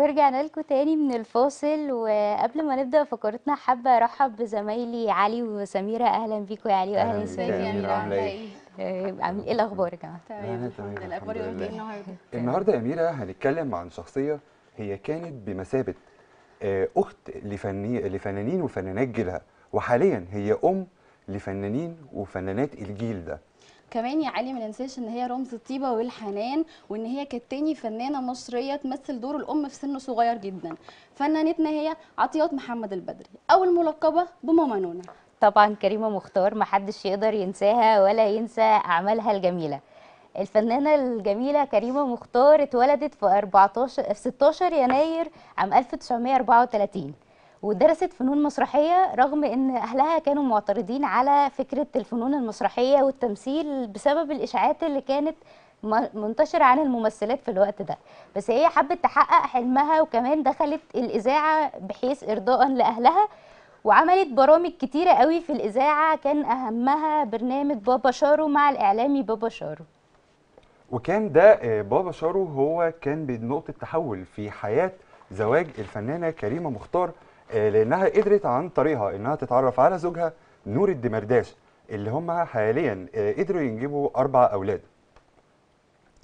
ورجعنا لكم تاني من الفاصل وقبل ما نبدا فقرتنا حابه ارحب بزمايلي علي وسميره اهلا بيكم يا علي واهلا سميره اهلا عامله ايه؟ عامل ايه الاخبار يا جماعه؟ تمام الحمد لله الاخبار ايه النهارده؟ النهارده يا اميره هنتكلم عن شخصيه هي كانت بمثابه آه، اخت لفني لفنانين وفنانات جيلها وحاليا هي ام لفنانين وفنانات الجيل ده كمان يا علي ما ننساش ان هي رمز الطيبه والحنان وان هي كانت تاني فنانه مصريه تمثل دور الام في سن صغير جدا فنانتنا هي عطيات محمد البدري او الملقبه بماما نونا طبعا كريمه مختار محدش يقدر ينساها ولا ينسى اعمالها الجميله الفنانة الجميلة كريمة مختار اتولدت في 14 في 16 يناير عام 1934 ودرست فنون مسرحيه رغم ان اهلها كانوا معترضين على فكره الفنون المسرحيه والتمثيل بسبب الاشاعات اللي كانت منتشرة عن الممثلات في الوقت ده بس هي حبت تحقق حلمها وكمان دخلت الإذاعة بحيث إرضاء لأهلها وعملت برامج كتيرة قوي في الإذاعة كان أهمها برنامج بابا شارو مع الإعلامي بابا شارو وكان ده آه، بابا شارو هو كان بنقطة تحول في حياة زواج الفنانة كريمة مختار آه، لانها قدرت عن طريقها انها تتعرف على زوجها نور الدمرداش اللي هم حاليا آه، قدروا ينجبوا اربع اولاد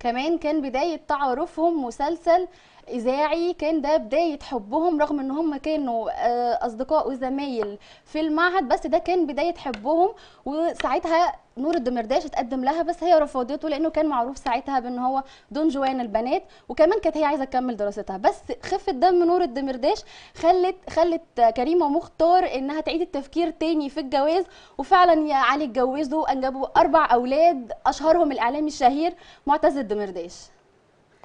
كمان كان بدايه تعارفهم مسلسل اذاعي كان ده بدايه حبهم رغم ان هم كانوا آه، اصدقاء وزمايل في المعهد بس ده كان بدايه حبهم وساعتها نور الدمرداش اتقدم لها بس هي رفضته لانه كان معروف ساعتها بان هو دون جوان البنات وكمان كانت هي عايزه تكمل دراستها بس خفه دم نور الدمرداش خلت خلت كريمه مختار انها تعيد التفكير تاني في الجواز وفعلا يا علي اتجوزوا انجبوا اربع اولاد اشهرهم الاعلامي الشهير معتز الدمرداش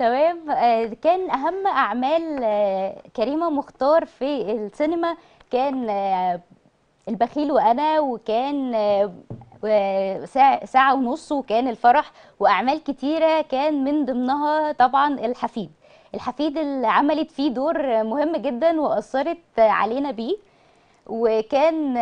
تمام آه، كان اهم اعمال آه، كريمه مختار في السينما كان آه، البخيل وانا وكان ساعة ونص وكان الفرح وأعمال كتيرة كان من ضمنها طبعا الحفيد الحفيد اللي عملت فيه دور مهم جدا وأثرت علينا بيه وكان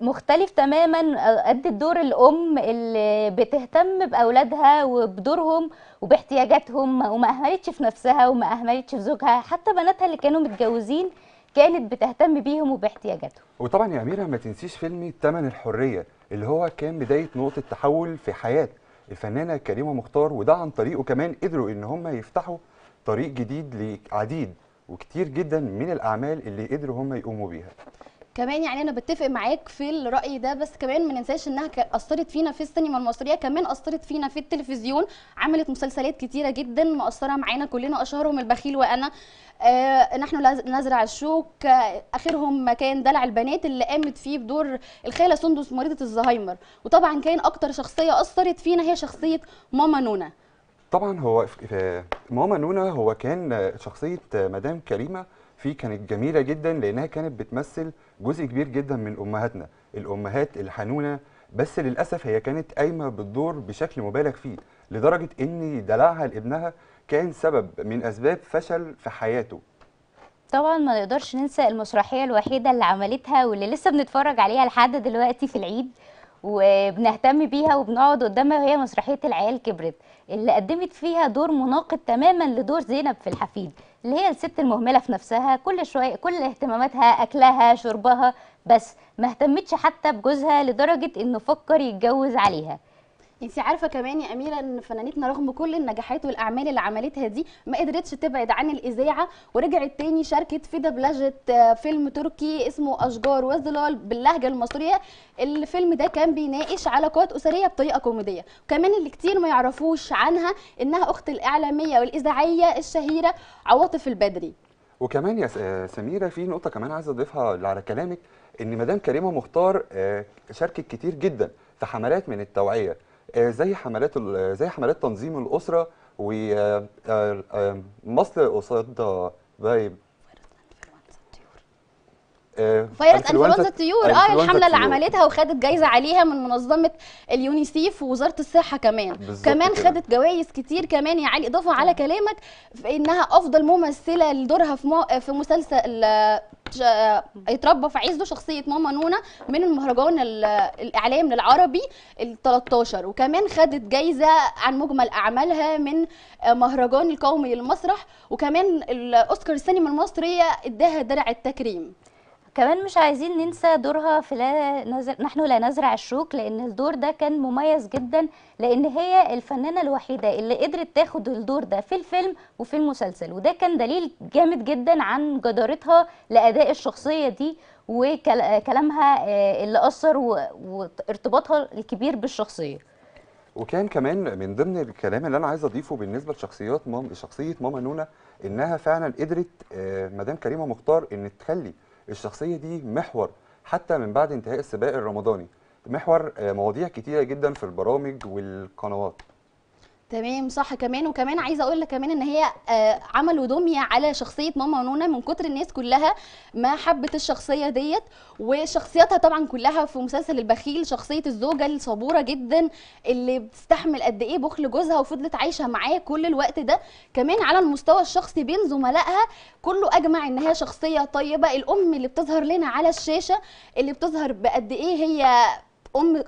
مختلف تماما آه، قد الدور الام اللي بتهتم باولادها وبدورهم وباحتياجاتهم وما اهملتش في نفسها وما اهملتش في زوجها حتى بناتها اللي كانوا متجوزين كانت بتهتم بيهم وباحتياجاتهم وطبعا يا اميره ما تنسيش فيلم ثمن الحريه اللي هو كان بدايه نقطه تحول في حياه الفنانه كريمه مختار وده عن طريقه كمان قدروا ان هم يفتحوا طريق جديد لعديد وكتير جدا من الاعمال اللي قدروا هم يقوموا بيها كمان يعني انا بتفق معاك في الراي ده بس كمان ما ننساش انها اثرت فينا في السينما المصريه كمان اثرت فينا في التلفزيون عملت مسلسلات كتيره جدا مأثره معانا كلنا اشهرهم البخيل وانا آه نحن نزرع الشوك آه اخرهم كان دلع البنات اللي قامت فيه بدور الخاله سندس مريضه الزهايمر وطبعا كان اكتر شخصيه اثرت فينا هي شخصيه ماما نونا طبعا هو ماما نونا هو كان شخصيه مدام كريمه فيه كانت جميله جدا لانها كانت بتمثل جزء كبير جدا من امهاتنا الامهات الحنونه بس للاسف هي كانت قايمه بالدور بشكل مبالغ فيه لدرجه ان دلعها لابنها كان سبب من اسباب فشل في حياته طبعا ما نقدرش ننسى المسرحيه الوحيده اللي عملتها واللي لسه بنتفرج عليها لحد دلوقتي في العيد وبنهتم بيها وبنقعد قدامها وهي مسرحيه العيال كبرت اللي قدمت فيها دور مناقض تماما لدور زينب في الحفيد اللي هي الست المهمله في نفسها كل شويه كل اهتماماتها اكلها شربها بس ما اهتمتش حتى بجوزها لدرجه انه فكر يتجوز عليها انت عارفه كمان يا اميره ان فنانتنا رغم كل النجاحات والاعمال اللي عملتها دي ما قدرتش تبعد عن الاذاعه ورجعت تاني شاركت في دبلجه آه، فيلم تركي اسمه اشجار والظلال باللهجه المصريه الفيلم ده كان بيناقش علاقات اسريه بطريقه كوميديه وكمان اللي كتير ما يعرفوش عنها انها اخت الاعلاميه والاذاعيه الشهيره عواطف البدري وكمان يا آه، سميره في نقطه كمان عايزه اضيفها على كلامك ان مدام كريمه مختار آه، شاركت كتير جدا في حملات من التوعيه آه، زي حملات آه، زي حملات تنظيم الاسره ومصل آه، قصاد طيب، آه، فيروس انفلونزا الطيور اه الحمله اللي عملتها وخدت جايزه عليها من منظمه اليونيسيف ووزاره الصحه كمان كمان كده. خدت جوائز كتير كمان يا علي اضافه على كلامك في انها افضل ممثله لدورها في مو... في مسلسل آه، آه، يتربى في عزه شخصيه ماما نونا من المهرجان الاعلام العربي ال 13 وكمان خدت جايزه عن مجمل اعمالها من مهرجان القومي للمسرح وكمان الاوسكار السينما المصريه اداها درع التكريم كمان مش عايزين ننسى دورها في لا نزر... نحن لا نزرع الشوك لان الدور ده كان مميز جدا لان هي الفنانه الوحيده اللي قدرت تاخد الدور ده في الفيلم وفي المسلسل وده كان دليل جامد جدا عن جدارتها لاداء الشخصيه دي وكلامها آه، اللي اثر وارتباطها الكبير بالشخصيه وكان كمان من ضمن الكلام اللي انا عايز اضيفه بالنسبه لشخصيات مام شخصيه ماما نونا انها فعلا قدرت آه، مدام كريمه مختار ان تخلي الشخصيه دي محور حتى من بعد انتهاء السباق الرمضاني محور آه، مواضيع كتيره جدا في البرامج والقنوات تمام صح كمان وكمان عايزه اقول لك كمان ان هي آه، عملوا دميه على شخصيه ماما نونا من كتر الناس كلها ما حبت الشخصيه ديت وشخصياتها طبعا كلها في مسلسل البخيل شخصيه الزوجه الصبوره جدا اللي بتستحمل قد ايه بخل جوزها وفضلت عايشه معاه كل الوقت ده كمان على المستوى الشخصي بين زملائها كله اجمع ان هي شخصيه طيبه الام اللي بتظهر لنا على الشاشه اللي بتظهر بقد ايه هي ام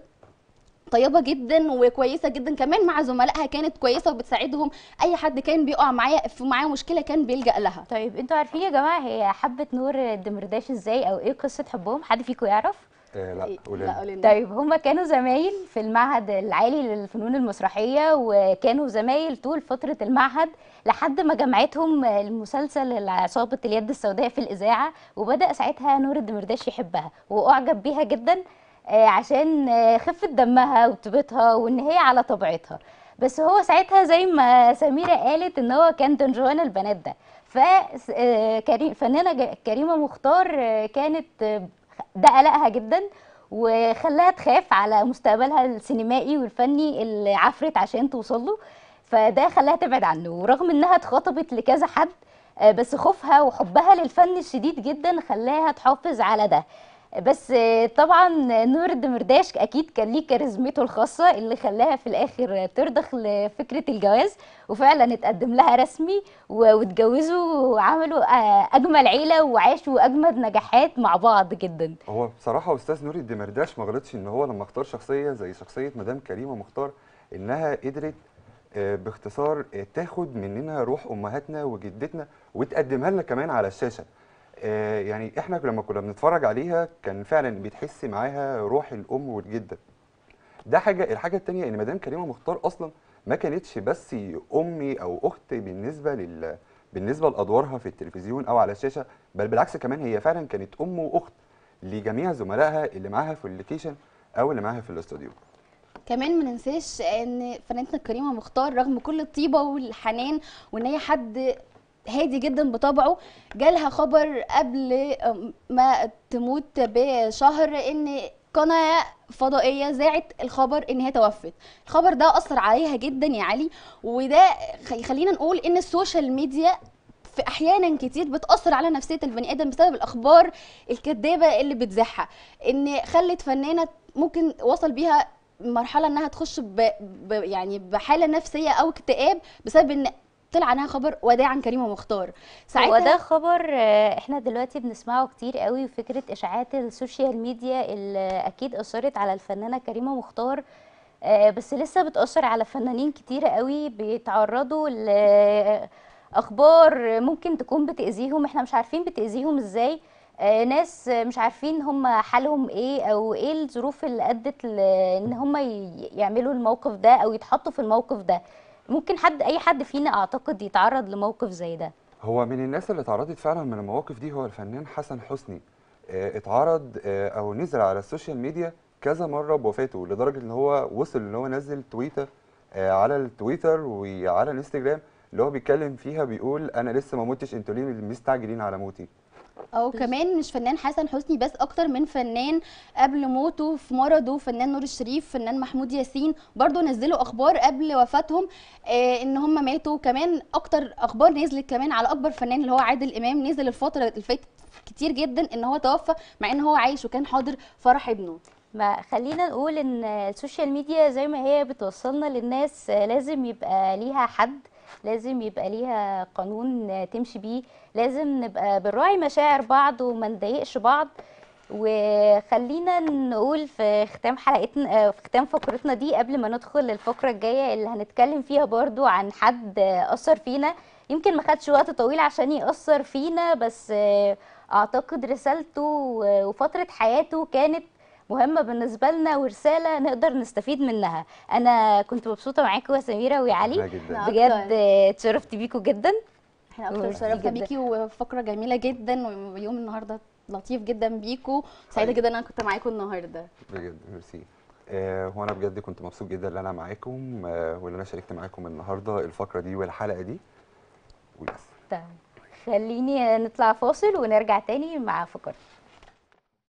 طيبه جدا وكويسه جدا كمان مع زملائها كانت كويسه وبتساعدهم اي حد كان بيقع معايا في معاه مشكله كان بيلجا لها طيب انتوا عارفين يا جماعه هي حبت نور الدمرداش ازاي او ايه قصه حبهم حد فيكم يعرف آه، إيه لا قولي طيب هما كانوا زمايل في المعهد العالي للفنون المسرحيه وكانوا زمايل طول فتره المعهد لحد ما جمعتهم المسلسل عصابه اليد السوداء في الاذاعه وبدا ساعتها نور الدمرداش يحبها واعجب بيها جدا آه، عشان آه، خفه دمها وطيبتها وان هي على طبيعتها بس هو ساعتها زي ما سميره قالت ان هو كان دنجوان البنات ده آه، فنانة كريمه مختار كانت ده قلقها جدا وخلاها تخاف على مستقبلها السينمائي والفني اللي عفرت عشان توصل له فده خلاها تبعد عنه ورغم انها اتخطبت لكذا حد بس خوفها وحبها للفن الشديد جدا خلاها تحافظ على ده بس طبعا نور الدمرداش اكيد كان ليه كاريزمته الخاصه اللي خلاها في الاخر ترضخ لفكره الجواز وفعلا اتقدم لها رسمي واتجوزوا وعملوا آه، اجمل عيله وعاشوا اجمد نجاحات مع بعض جدا هو بصراحه استاذ نور الدمرداش ما غلطش ان هو لما اختار شخصيه زي شخصيه مدام كريمه مختار انها قدرت آه، باختصار آه، تاخد مننا روح امهاتنا وجدتنا وتقدمها لنا كمان على الشاشه آه، يعني احنا لما كنا بنتفرج عليها كان فعلا بتحس معاها روح الام والجده ده حاجه الحاجه الثانيه ان مدام كريمه مختار اصلا ما كانتش بس امي او اخت بالنسبه لل بالنسبه لادوارها في التلفزيون او على الشاشه بل بالعكس كمان هي فعلا كانت ام واخت لجميع زملائها اللي معاها في اللوكيشن او اللي معاها في الاستوديو كمان ما ننساش ان فنانتنا كريمه مختار رغم كل الطيبه والحنان وان هي حد هادي جدا بطبعه جالها خبر قبل ما تموت بشهر ان قناة فضائية ذاعت الخبر ان هي توفت الخبر ده اثر عليها جدا يا علي وده خلينا نقول ان السوشيال ميديا في احيانا كتير بتاثر على نفسيه البني ادم بسبب الاخبار الكذابه اللي بتزحها ان خلت فنانه ممكن وصل بيها مرحله انها تخش ب... ب... يعني بحاله نفسيه او اكتئاب بسبب ان طلع عنها خبر وداعا كريمه مختار ساعتها وده خبر آه، احنا دلوقتي بنسمعه كتير قوي فكره اشاعات السوشيال ميديا اللي اكيد اثرت على الفنانه كريمه مختار آه، بس لسه بتاثر على فنانين كتير قوي بيتعرضوا ل اخبار ممكن تكون بتاذيهم احنا مش عارفين بتاذيهم ازاي آه، ناس مش عارفين هم حالهم ايه او ايه الظروف اللي ادت ان هم يعملوا الموقف ده او يتحطوا في الموقف ده ممكن حد اي حد فينا اعتقد يتعرض لموقف زي ده هو من الناس اللي اتعرضت فعلا من المواقف دي هو الفنان حسن حسني آه، اتعرض آه، او نزل على السوشيال ميديا كذا مره بوفاته لدرجه ان هو وصل ان هو نزل تويته آه، على التويتر وعلى الانستجرام اللي هو بيتكلم فيها بيقول انا لسه ما متش انتوا ليه مستعجلين على موتي او كمان مش فنان حسن حسني بس اكتر من فنان قبل موته في مرضه فنان نور الشريف فنان محمود ياسين برضو نزلوا اخبار قبل وفاتهم آه ان هم ماتوا كمان اكتر اخبار نزلت كمان على اكبر فنان اللي هو عادل امام نزل الفتره اللي فاتت كتير جدا ان هو توفى مع ان هو عايش وكان حاضر فرح ابنه ما خلينا نقول ان السوشيال ميديا زي ما هي بتوصلنا للناس آه، لازم يبقى ليها حد لازم يبقى ليها قانون تمشي بيه لازم نبقى بنراعي مشاعر بعض وما نضايقش بعض وخلينا نقول في ختام حلقتنا آه، في ختام فقرتنا دي قبل ما ندخل الفقره الجايه اللي هنتكلم فيها برضو عن حد اثر فينا يمكن ما خدش وقت طويل عشان ياثر فينا بس آه، اعتقد رسالته وفتره حياته كانت مهمه بالنسبه لنا ورساله نقدر نستفيد منها انا كنت مبسوطه معاكم يا سميره ويا علي بجد اتشرفت بيكم جدا احنا اكتر اتشرفنا بيكي وفقره جميله جدا ويوم النهارده لطيف جدا بيكوا سعيده جدا انا كنت معاكم النهارده بجد ميرسي هو آه، انا بجد كنت مبسوط جدا ان انا معاكم آه، وان انا شاركت معاكم النهارده الفقره دي والحلقه دي وبس طيب، تمام خليني نطلع فاصل ونرجع تاني مع فقره